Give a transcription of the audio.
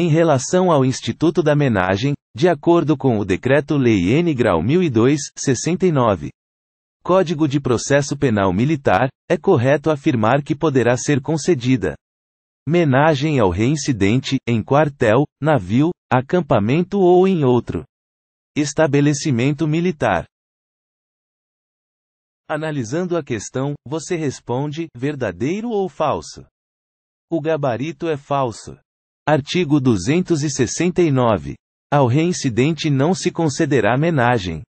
Em relação ao Instituto da Menagem, de acordo com o Decreto-Lei N. Grau 1002, 69. Código de Processo Penal Militar, é correto afirmar que poderá ser concedida menagem ao reincidente, em quartel, navio, acampamento ou em outro estabelecimento militar. Analisando a questão, você responde: verdadeiro ou falso? O gabarito é falso. Artigo 269. Ao reincidente não se concederá menagem.